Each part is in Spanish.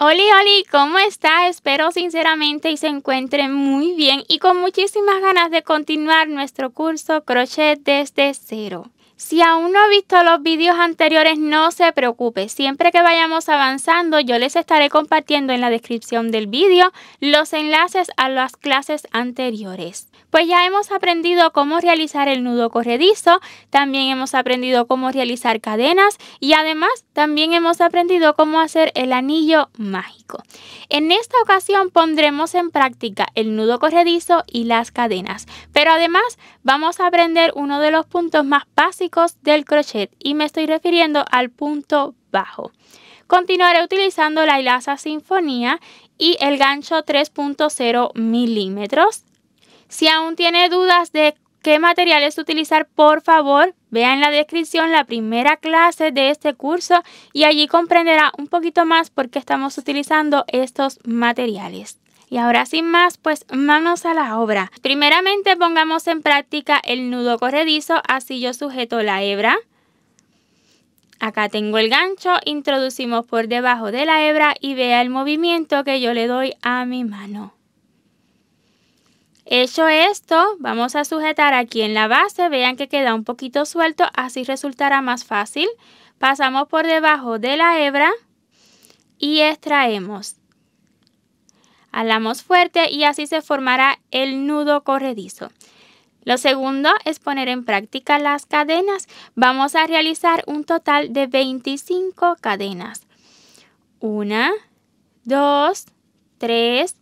Oli, Oli, ¿cómo está? Espero sinceramente y se encuentre muy bien y con muchísimas ganas de continuar nuestro curso crochet desde cero. Si aún no ha visto los vídeos anteriores, no se preocupe. Siempre que vayamos avanzando, yo les estaré compartiendo en la descripción del vídeo los enlaces a las clases anteriores. Pues ya hemos aprendido cómo realizar el nudo corredizo, también hemos aprendido cómo realizar cadenas y además también hemos aprendido cómo hacer el anillo mágico. En esta ocasión pondremos en práctica el nudo corredizo y las cadenas, pero además vamos a aprender uno de los puntos más básicos del crochet y me estoy refiriendo al punto bajo. Continuaré utilizando la hilaza sinfonía y el gancho 3.0 milímetros. Si aún tiene dudas de qué materiales utilizar, por favor, vea en la descripción la primera clase de este curso y allí comprenderá un poquito más por qué estamos utilizando estos materiales. Y ahora sin más, pues manos a la obra. Primeramente pongamos en práctica el nudo corredizo, así yo sujeto la hebra. Acá tengo el gancho, introducimos por debajo de la hebra y vea el movimiento que yo le doy a mi mano. Hecho esto, vamos a sujetar aquí en la base, vean que queda un poquito suelto, así resultará más fácil. Pasamos por debajo de la hebra y extraemos. Alamos fuerte y así se formará el nudo corredizo. Lo segundo es poner en práctica las cadenas. Vamos a realizar un total de 25 cadenas. 1, 2, 3,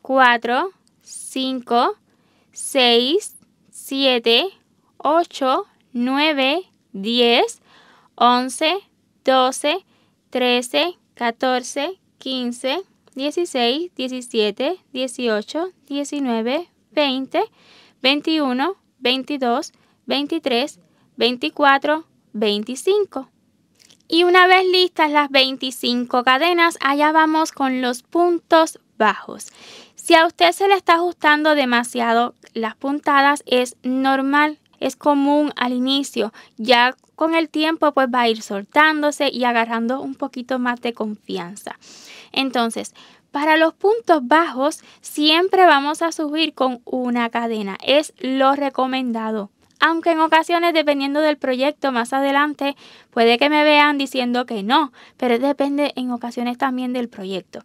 4, 5, 6, 7, 8, 9, 10, 11, 12, 13, 14, 15, 16, 17, 18, 19, 20, 21, 22, 23, 24, 25. Y una vez listas las 25 cadenas, allá vamos con los puntos bajos. Si a usted se le está ajustando demasiado las puntadas, es normal, es común al inicio. Ya con el tiempo pues va a ir soltándose y agarrando un poquito más de confianza. Entonces, para los puntos bajos siempre vamos a subir con una cadena, es lo recomendado. Aunque en ocasiones, dependiendo del proyecto más adelante, puede que me vean diciendo que no, pero depende en ocasiones también del proyecto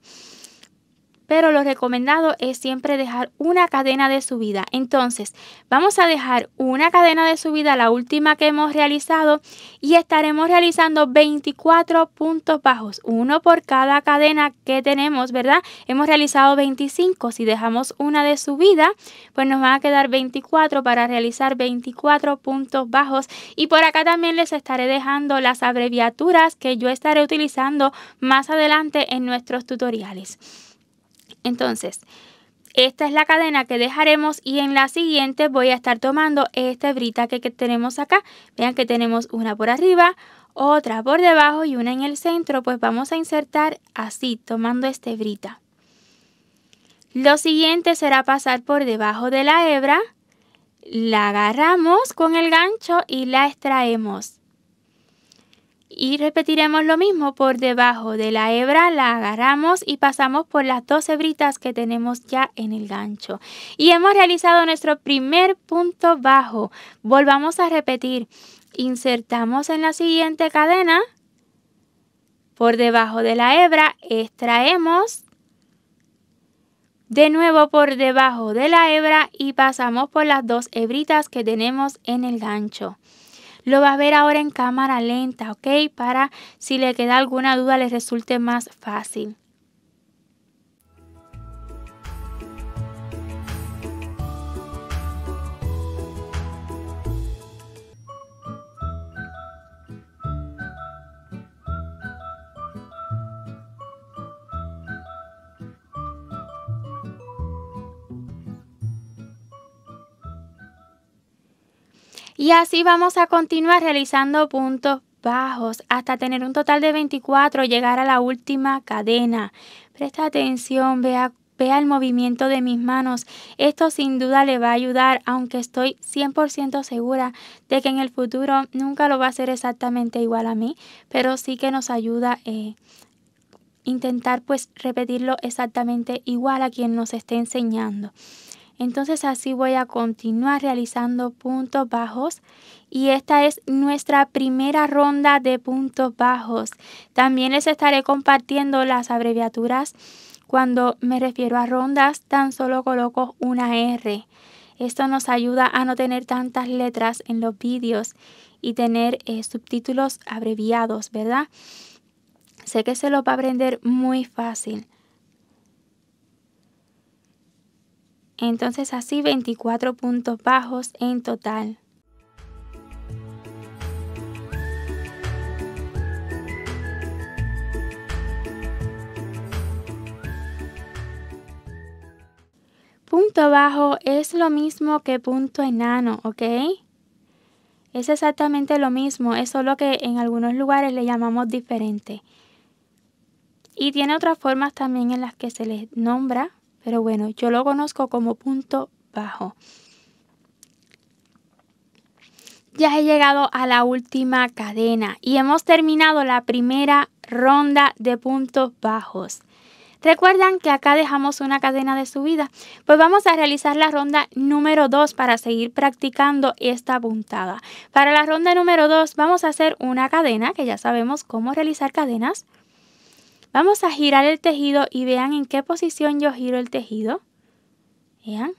pero lo recomendado es siempre dejar una cadena de subida. Entonces, vamos a dejar una cadena de subida, la última que hemos realizado, y estaremos realizando 24 puntos bajos, uno por cada cadena que tenemos, ¿verdad? Hemos realizado 25, si dejamos una de subida, pues nos van a quedar 24 para realizar 24 puntos bajos. Y por acá también les estaré dejando las abreviaturas que yo estaré utilizando más adelante en nuestros tutoriales. Entonces, esta es la cadena que dejaremos y en la siguiente voy a estar tomando esta hebrita que, tenemos acá. Vean que tenemos una por arriba, otra por debajo y una en el centro. Pues vamos a insertar así, tomando esta hebrita. Lo siguiente será pasar por debajo de la hebra, la agarramos con el gancho y la extraemos y repetiremos lo mismo por debajo de la hebra la agarramos y pasamos por las dos hebritas que tenemos ya en el gancho y hemos realizado nuestro primer punto bajo volvamos a repetir insertamos en la siguiente cadena por debajo de la hebra extraemos de nuevo por debajo de la hebra y pasamos por las dos hebritas que tenemos en el gancho lo vas a ver ahora en cámara lenta, ¿ok? Para si le queda alguna duda les resulte más fácil. Y así vamos a continuar realizando puntos bajos hasta tener un total de 24, llegar a la última cadena. Presta atención, vea vea el movimiento de mis manos. Esto sin duda le va a ayudar, aunque estoy 100% segura de que en el futuro nunca lo va a hacer exactamente igual a mí, pero sí que nos ayuda eh, intentar pues repetirlo exactamente igual a quien nos esté enseñando. Entonces así voy a continuar realizando puntos bajos y esta es nuestra primera ronda de puntos bajos. También les estaré compartiendo las abreviaturas. Cuando me refiero a rondas, tan solo coloco una R. Esto nos ayuda a no tener tantas letras en los vídeos y tener eh, subtítulos abreviados, ¿verdad? Sé que se lo va a aprender muy fácil. Entonces así 24 puntos bajos en total. Punto bajo es lo mismo que punto enano, ¿ok? Es exactamente lo mismo, es solo que en algunos lugares le llamamos diferente. Y tiene otras formas también en las que se les nombra, pero bueno, yo lo conozco como punto bajo. Ya he llegado a la última cadena y hemos terminado la primera ronda de puntos bajos. Recuerdan que acá dejamos una cadena de subida, pues vamos a realizar la ronda número 2 para seguir practicando esta puntada. Para la ronda número 2 vamos a hacer una cadena, que ya sabemos cómo realizar cadenas. Vamos a girar el tejido y vean en qué posición yo giro el tejido. Vean.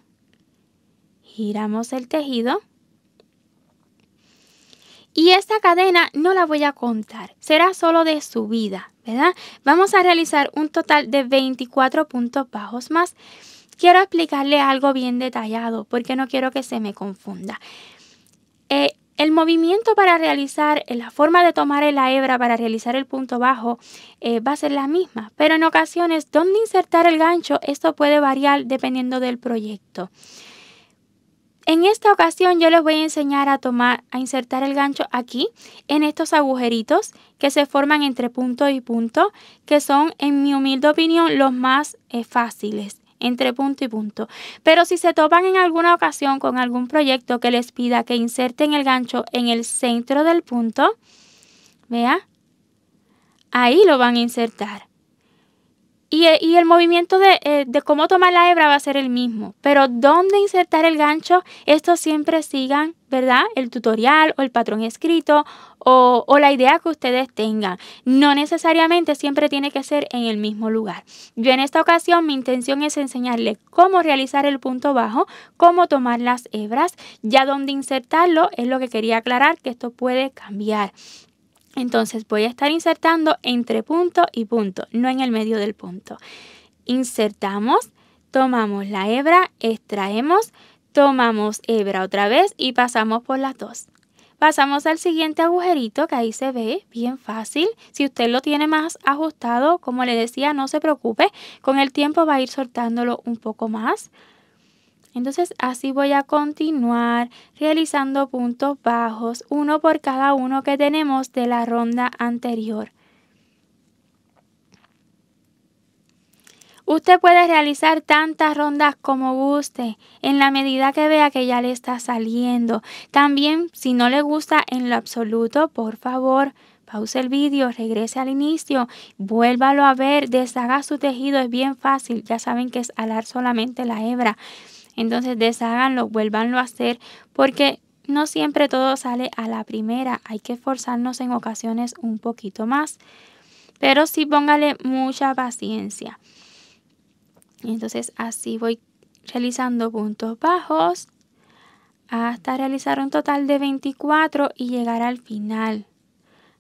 Giramos el tejido. Y esta cadena no la voy a contar, será solo de subida, ¿verdad? Vamos a realizar un total de 24 puntos bajos más. Quiero explicarle algo bien detallado porque no quiero que se me confunda. Eh, el movimiento para realizar, eh, la forma de tomar la hebra para realizar el punto bajo eh, va a ser la misma, pero en ocasiones dónde insertar el gancho, esto puede variar dependiendo del proyecto. En esta ocasión yo les voy a enseñar a tomar, a insertar el gancho aquí, en estos agujeritos que se forman entre punto y punto, que son, en mi humilde opinión, los más eh, fáciles entre punto y punto. Pero si se topan en alguna ocasión con algún proyecto que les pida que inserten el gancho en el centro del punto, vea, ahí lo van a insertar. Eh, y, el movimiento eh, de, cómo tomar la hebra va a ser el mismo, pero dónde insertar el gancho, esto siempre sigan, ¿verdad? El tutorial o el patrón escrito o, la idea que ustedes tengan. No necesariamente siempre tiene que ser en el mismo lugar. Yo en esta ocasión mi intención es enseñarles cómo realizar el punto bajo, cómo tomar las hebras, ya dónde insertarlo, es lo que quería aclarar, que esto puede cambiar. Entonces voy a estar insertando entre punto y punto, no en el medio del punto. Insertamos, tomamos la hebra, extraemos, tomamos hebra otra vez y pasamos por las dos. Pasamos al siguiente agujerito que ahí se ve bien fácil. Si usted lo tiene más ajustado, como le decía, no se preocupe. Con el tiempo va a ir soltándolo un poco más. Entonces así voy a continuar realizando puntos bajos, uno por cada uno que tenemos de la ronda anterior. Usted puede realizar tantas rondas como guste, en la medida que vea que ya le está saliendo. También, si no le gusta en lo absoluto, por favor, pause el vídeo, regrese al inicio, vuélvalo a ver, deshaga su tejido, es bien fácil. Ya saben que es alar solamente la hebra. Entonces desháganlo, vuélvanlo a hacer, porque no siempre todo sale a la primera, hay que esforzarnos en ocasiones un poquito más, pero sí póngale mucha paciencia. Entonces así voy realizando puntos bajos hasta realizar un total de 24 y llegar al final,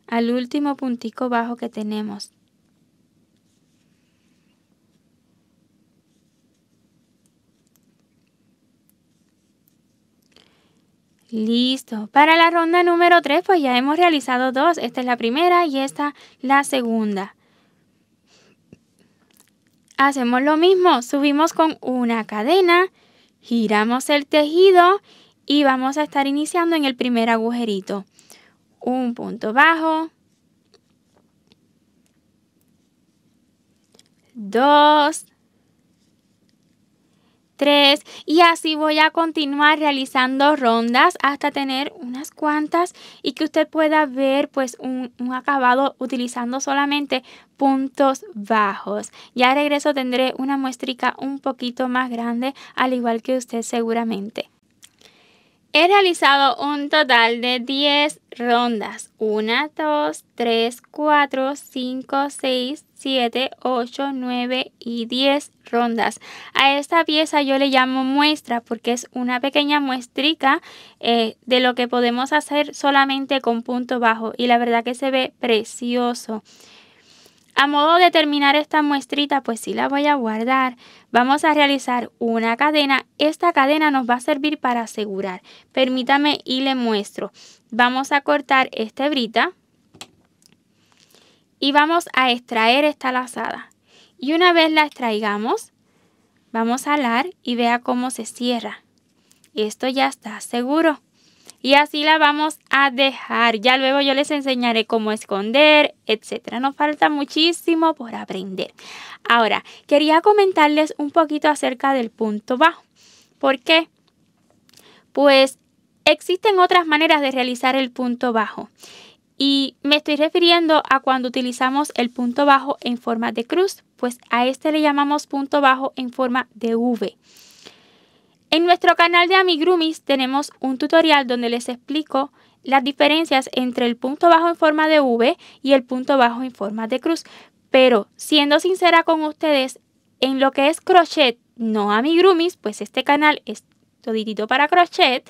al último puntico bajo que tenemos. Listo. Para la ronda número 3, pues ya hemos realizado dos. Esta es la primera y esta la segunda. Hacemos lo mismo. Subimos con una cadena, giramos el tejido y vamos a estar iniciando en el primer agujerito. Un punto bajo. Dos y así voy a continuar realizando rondas hasta tener unas cuantas y que usted pueda ver pues un, acabado utilizando solamente puntos bajos. Ya regreso tendré una muestrica un poquito más grande al igual que usted seguramente. He realizado un total de 10 rondas. 1, 2, 3, 4, 5, 6, 7, 8, 9 y 10 rondas. A esta pieza yo le llamo muestra porque es una pequeña muestrica eh, de lo que podemos hacer solamente con punto bajo y la verdad que se ve precioso. A modo de terminar esta muestrita, pues sí la voy a guardar, vamos a realizar una cadena. Esta cadena nos va a servir para asegurar. Permítame y le muestro. Vamos a cortar esta hebrita y vamos a extraer esta lazada. Y una vez la extraigamos, vamos a alar y vea cómo se cierra. Esto ya está seguro y así la vamos a dejar. Ya luego yo les enseñaré cómo esconder, etcétera. Nos falta muchísimo por aprender. Ahora, quería comentarles un poquito acerca del punto bajo. ¿Por qué? Pues existen otras maneras de realizar el punto bajo. Y me estoy refiriendo a cuando utilizamos el punto bajo en forma de cruz, pues a este le llamamos punto bajo en forma de V. En nuestro canal de Amigrumis tenemos un tutorial donde les explico las diferencias entre el punto bajo en forma de V y el punto bajo en forma de cruz. Pero siendo sincera con ustedes, en lo que es crochet, no amigrumis pues este canal es toditito para crochet.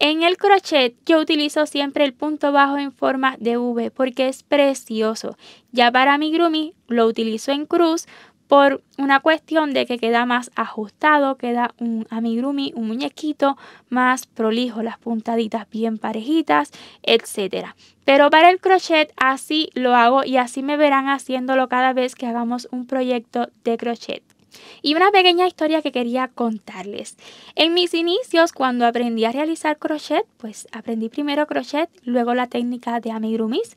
En el crochet yo utilizo siempre el punto bajo en forma de V porque es precioso. Ya para amigrumis lo utilizo en cruz por una cuestión de que queda más ajustado, queda un amigurumi, un muñequito más prolijo, las puntaditas bien parejitas, etc. Pero para el crochet así lo hago y así me verán haciéndolo cada vez que hagamos un proyecto de crochet. Y una pequeña historia que quería contarles. En mis inicios, cuando aprendí a realizar crochet, pues aprendí primero crochet, luego la técnica de amigurumis.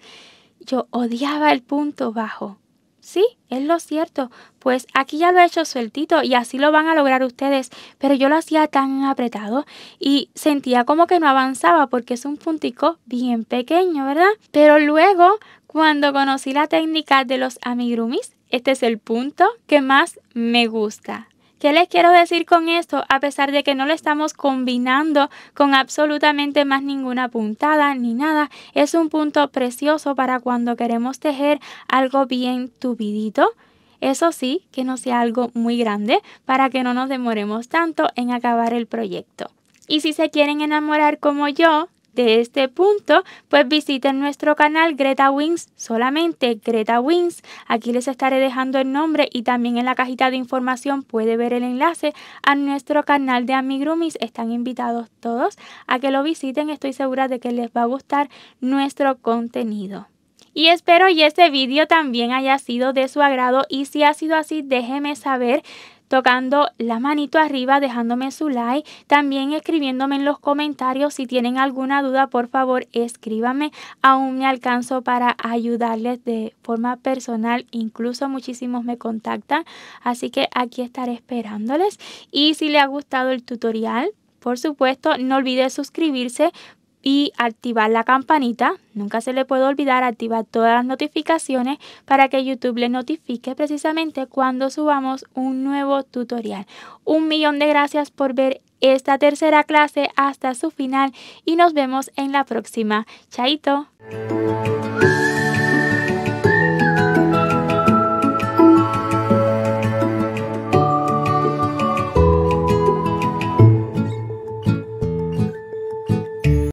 Yo odiaba el punto bajo Sí, es lo cierto. Pues aquí ya lo he hecho sueltito y así lo van a lograr ustedes. Pero yo lo hacía tan apretado y sentía como que no avanzaba porque es un puntico bien pequeño, ¿verdad? Pero luego, cuando conocí la técnica de los amigurumis, este es el punto que más me gusta. ¿Qué les quiero decir con esto? A pesar de que no lo estamos combinando con absolutamente más ninguna puntada ni nada, es un punto precioso para cuando queremos tejer algo bien tubidito. Eso sí, que no sea algo muy grande para que no nos demoremos tanto en acabar el proyecto. Y si se quieren enamorar como yo de este punto, pues visiten nuestro canal Greta Wings, solamente Greta Wings. Aquí les estaré dejando el nombre y también en la cajita de información puede ver el enlace a nuestro canal de Amigrumis Están invitados todos a que lo visiten, estoy segura de que les va a gustar nuestro contenido. Y espero y este vídeo también haya sido de su agrado y si ha sido así déjeme saber tocando la manito arriba, dejándome su like, también escribiéndome en los comentarios si tienen alguna duda, por favor escríbame aún me alcanzo para ayudarles de forma personal, incluso muchísimos me contactan, así que aquí estaré esperándoles y si les ha gustado el tutorial, por supuesto, no olvide suscribirse y activar la campanita. Nunca se le puede olvidar activar todas las notificaciones para que YouTube le notifique precisamente cuando subamos un nuevo tutorial. Un millón de gracias por ver esta tercera clase hasta su final y nos vemos en la próxima. Chaito.